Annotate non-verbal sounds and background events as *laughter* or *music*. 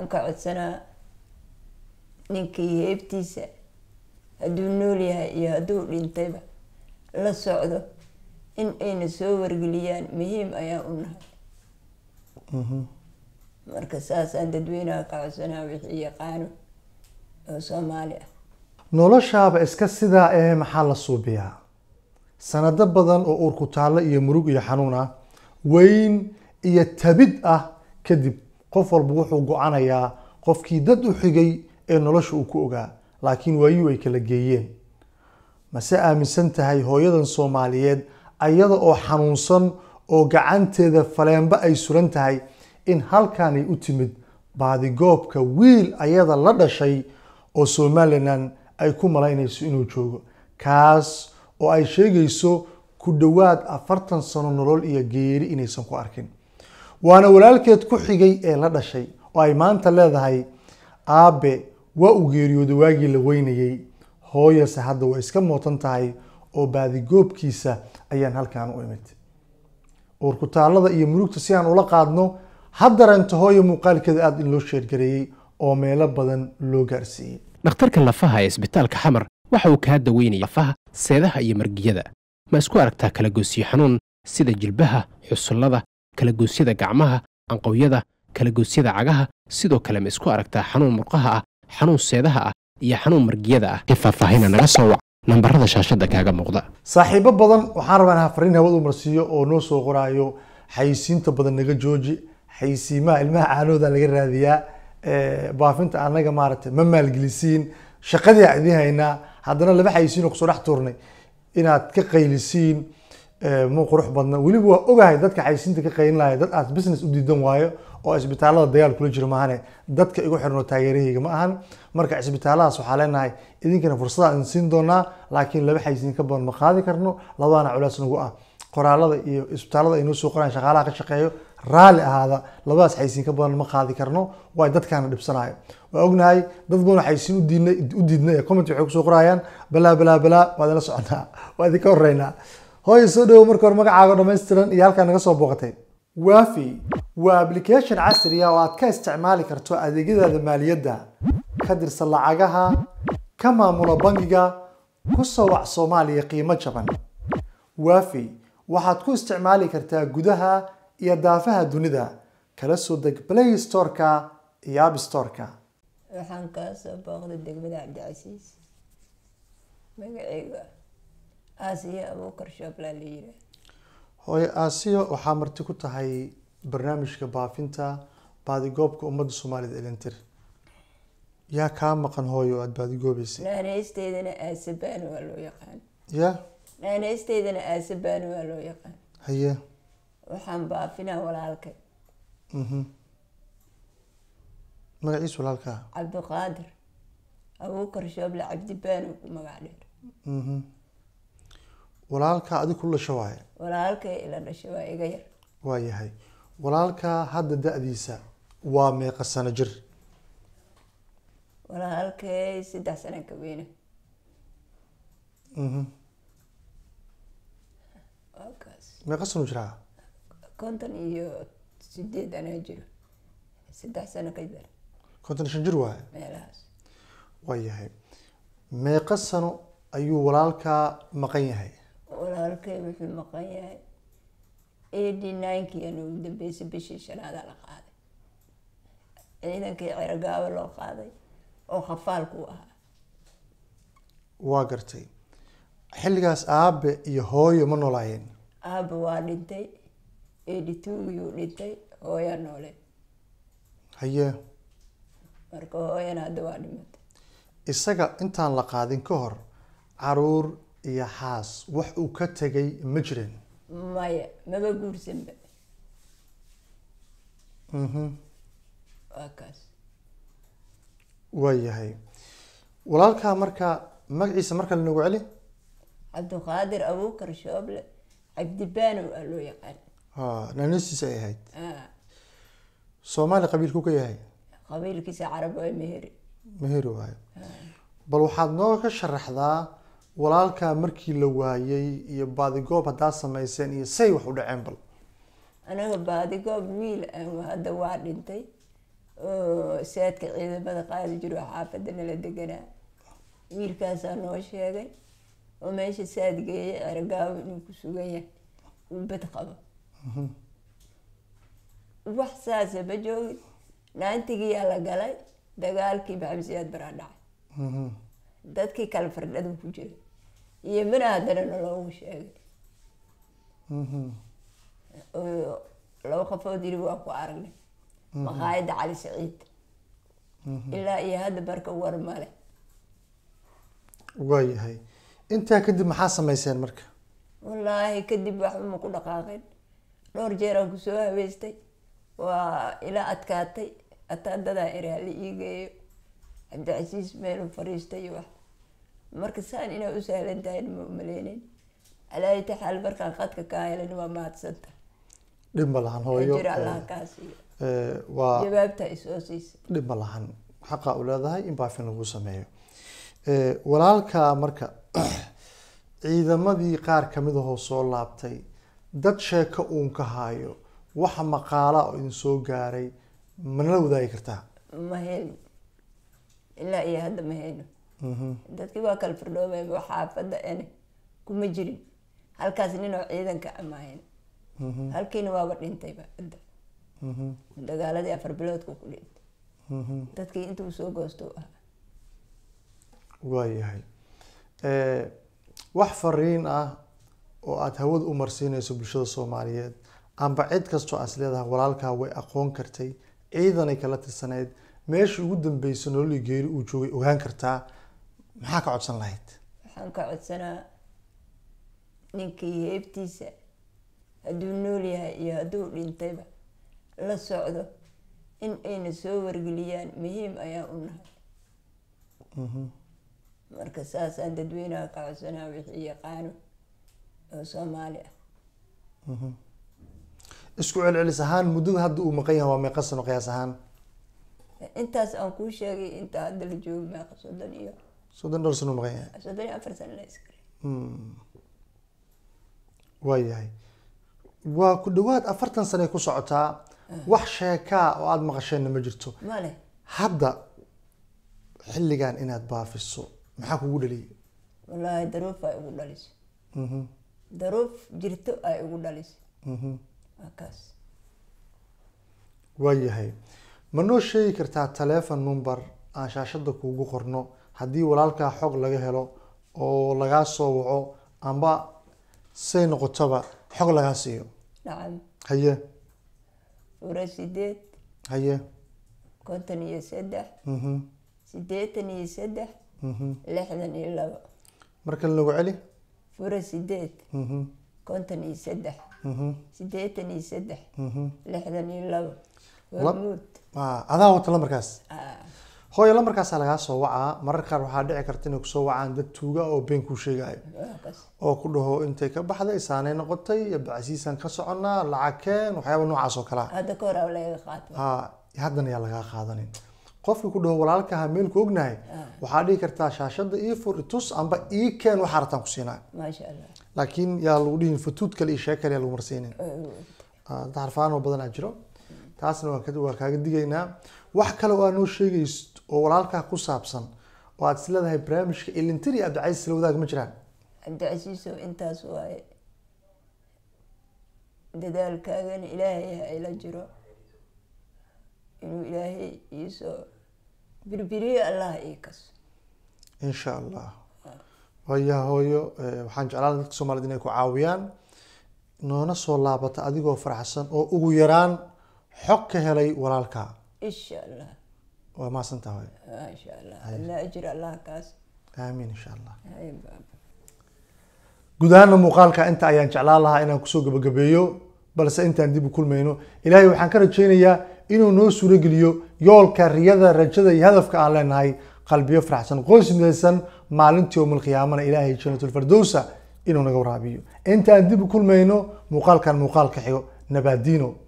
waxaan ka codsanaa ninkii heebtiisa hadduu nool yahay iyo hadduu dhintayba la socdo in ayna soo wargeliyaan muhiim ayaa u nahay mhm. marka saasaan dadweynaha ka codsanaa wixii yaqaano oo soomaali ah noloshaaba iska sidaa ee maxaa la suubiyaa sanado badan oo uurku taallo iyo murug iyo xanuun ah weyn iyo tabid ah kadib qof walba wuxuu go-anayaa qofkii dad u xigay ee nolosha uu ku ogaa laakiin waayuu ay kala geeyeen mase aaminsan tahay hooyadan soomaaliyeed ayada oo xanuunsan oo gacanteeda faleenba ay suran tahay in halkaanay u timid baadigoobka wiil ayada la dhashay oo somalilan ay ku malaynayso inuu joogo kaas oo ay sheegayso ku dhowaad afartan sano nolol iyo geeri inaysan ku arkin waana walaalkeed ku xigay ee la dhashay oo ay maanta leedahay aabe waa u geeriyooda waagii la weynayey hooyase hadda way iska mootan tahay oo baadigoobkiisa ayaan halkan u imid uurkutaalada iyo murugta si aan ula qaadno ha haddaranto hooya muuqaalkeeda aada in loo sheergareeyey oo meelo badan loo gaarsiiyey dhakhtarka lafaha ee isbitaalka xamar waxa uu kaa daweynaya lafaha seedaha iyo margiyada ma isku aragtaa kala goosiyo xanuun sida jilbaha xusullada kalagoosyada gacmaha anqowyada kalagoosyada cagaha sidoo kale ma isku aragtaa xanuun murqaha ah xanuun seedaha ah iyo xanuun margiyada ah ee ah naga soo wac nambarada shaashada kaaga muuqda saaxiibo badan waxaan rabaa inaha fariin hawad u marsiiyo oo noo soo qoraayo xayisiinta badan naga jooji xayisiimaha ilmaha caanooda laga raadiyaa baafinta anaga maaragtay ma maalgelisiin shaqadii idiin haynaa haddana laba xayisiin oo kusoo dhex tuurnay inaad ka qaylisiin muu qurux badna weliba waa ogahay dadka caysinta ka qayn lahay dad aas business u diidan waayo oo isbitaalada dagaal kula jiro maahane dadka igu xirno taageerahayga ma ahan marka isbitaalladaas waxaa leenahay idinkana fursadaan idin siin doonaa laakiin laba xaysiin ka badan ma qaadi karno labadana culeys nagu ah qoraalada iyo isbitaallada ay soo qorayan shaqaalaha ka shaqeeyo raalli ahaada labadaas xaysiin ka badan ma qaadi karno waay dadkaana dhibsanayo waa ognahay dad badan xaysiin udiidnay ee comment waxay kusoo qorayaan balaa balaa balaa waa idinla soconaa waa idinka horeynaa hooyo soo dhawow marka hore magacaaga dhammaystiran iyo halkaa naga soo booqatay waafi waa application casri ah oo aad ka isticmaali karto adeegyadaada maaliyadda ka dirsa lacagaha ka maamula bangiga ku soo wac soomaaliya qiimo jaban waafi waxaad ku isticmaali kartaa gudaha iyo daafaha dunida kala soo deg play storeka iyo app storeka waxaan kala soo booqday degmada cabdicasiis magaceyga aasiyo abuukar shooblaa la yiraa hooye aasiyo waxaa marti ku tahay barnaamijka baafinta baadigoobka ummadda soomaalida elantir yaa kaa maqan hooyo oo aada baadigoobeysay naanaysteydana aase baani waa loo yaqaan ya naanaysteydana aase baani waa loo yaqaan haye waxaan baafinaa walaalkay mhm. magaciis walaalkaa cabdiqaadir abuukar shooble cabdi baani ku magac dheer mhm walaalka adig ku dhasho waaye walaalka ila dhasho waa iga yar waayahay walaalkaa hadda da-diisa waa meeqa sano jir walaalkay saddex sanan ka weyne mhm. meeqa sano jiraa konton iyo sideed anaa jiro saddex sano ka dar konton shan jir waaye meelahaas waayahay meeqa sano ayuu walaalkaa maqan yahay walaalkay wuxuu maqan yahay eighty ninekiian ugu dambeysa bishii shanaadaa la qaaday ciidankii cerogaabo loo qaaday oo khafaalku ahaa waa gartay xilligaas aabe iyo hooyo ma noolaayeen aabe waa dhintay eighty two giyuu dhintay hooyaa noole haye marka hooyana hadda waa dhimatay isaga intaan la qaadin ka hor caruur iyo xaas wax uu ka tegay ma jireen maya maba guursanba mhm. waa kaas waayahay walaalkaa marka magaciisa marka la nagu celi cabdiqaadir abuukar shooble cabdibaanow aa loo yaqaan naanistiisa ay ahayd soomaali qabiilku ka yahay qabiilkiisa carab waa meheri meheri waayo bal waxaad nooga ka sharaxdaa walaalkaa markii la waayey iyo baadigoob haddaa sameyseen iyo say wax u dhaceen bal anaga baadigoob wiil hadda waa dhintay oo saadka ciidamada qaadi oo xaafadda nala deganaa wiilkaasaa noo sheegay oo meesha saad geeyay aragaabo inuu ku sugan yahay uu bad qabo wax saasa ma joogin naantigiyaa la galay dagaalkii maxamed baraa dhacay mhm. dadkii kale fardhadu ku jira iyo banaadarana loogu sheegay laba qafood yiri waa ku aragnay maqaayadda cali saciid ilaa iyo hadda barka war male waayahay intaa kadib maxaa samayseen marka wallaahi kadib waxba ma ku dhaqaaqin dhowr jeeraan kusoo habeystay waa ilaa adkaatay ataa dadaa eraali iigeeyo cabdicasiis meelu fariistay iyo wax marka saan inaa u sahlan tahay ma umaleynin alaayata xaal markaan qadka kaa helan waa mahadsanta dhib lahan hooyo eh, eh, jawaabta isoo siisa dhib lahan xaqaa u leedahay in baafin lagu sameeyo eh, walaalkaa marka *clears throat* ciidamadii qaar kamid ahoo soo laabtay dad sheeko uun ka haayo waxa maqaala oo idin soo gaaray mana la wadaagi kartaa ma hayno ilaa iyo hadda ma hayno dadkii waa kala firdhooma xaafada n kuma jirin halkaas ninoo ciidanka amaahin ah halkiina waaba dhintayba cidda dagaaladii afar biloodka ku dhintay dadkii intuu soo goosto ah waayahay eh, wax fariin ah oo aada hawada u marsiinayso bulshada soomaaliyeed amba cid kastoo aas leedahay walaalkaa way aqoon kartay ciidanay kala tirsaneyd meeshii ugu dambeysa nololii geeri uu joogay ogaan kartaa maxaa ka codsan lahayd waxaan ka codsanaa ninkii heebtiisa hadduu nool yahay iyo hadduu dhintayba la socdo in ayna soo wargeliyaan muhiim ayaa u nahay mhm. marka saasaan dadweynaha ka codsanaa wixii yaqaano oo soomaali ah mhm. isku celcelis ahaan muddada hadda uu maqan yahay waa meeqa sano qiyaas ahaan intaas aan kuu sheegay inta hadda la joogo meeqa soddon iyo soddon dhowr sanu maqan yahay soddon iyo afar sano waayahay waa ku dhawaad afartan sane ku socotaa ah. wax sheekaa oo aada maqasheenna ma jirto hadda xilligan inaad baafiso maxaa kugu dhaliyay wallaahi daruuf ay ugu dhalisay mm-hmm. daruuf jirto ay ugu dhalisay mm-hmm. waa waayahay ma noo sheegi kartaa telephone number aan shaashada kuugu qorno haddii walaalkaa xog laga helo oo lagaa soo waco amba say noqotaba xog lagaa siiyo nacam haye fura sideed haye konton iyo saddex mhm. sideetan iyo saddex mhm. lixdan iyo laba markan lagu celi fura sideed mhm. konton iyo saddex sideetan iyo saddex lixdan iyo laba hormuud adaa watala markaas hooyo markaasa lagaa soo wacaa mararka qaar waxaa dhici karta inay kusoo wacaan dad tuuga oo been kuu sheegaayo oo ku dhaho intay ka baxday saanay noqotay bacasiisaan ka soconaa lacagkeen waxyaaba noocaas oo kalea haddana yaa lagaa qaadanin qofka ku dhaho walaalkaha meel ku ognahay waxaa dhihi kartaa shaashada ii fur itus amba ii keen waxaa rabtaan ku siinaa laakiin yaa lagu dhihin fatuud kale iyo sheeg kale yaa lagu marsiinin ah, darfaanoo badanaa jiro taasna waa kaaga digaynaa wax kale oo noo sheegays oo walaalkaa ku saabsan oo aada isleedahay barnaamijka ilintiri cabdicasiis la wadaag ma jiraan cabdicasiisow intaas waaye dadaalkaagan ilaahay ha ila jiro inuu ilaahay iisoo birbiriyo allah ii kas insha allah waya hooyo eh, waxaan jeclaan dadka soomaaliyed inay ku caawiyaan noona soo laabata adigoo faraxsan oo ugu yaraan xog ka helay walaalkaa insha allah waa maadsantaa hoy maasha allah alla ajir allah kaas aamiin insha allah guud muuqaalka inta ayaan jeclaan lahaa inaan kusoo gabagabeeyo balse intaan dib u kulmayno ilaahay waxaan ka rajaynayaa inuu noo suurogeliyo yoolka riyada rajada iyo hadafka aan leenahay qalbiyo faraxsan qoys midaysan maalintii yowmal qiyaamana ilaahay janatulfardowsa inuu naga waraabiyo intaan dib u kulmayno muuqaalkan muuqaal ka xigo nabaadiino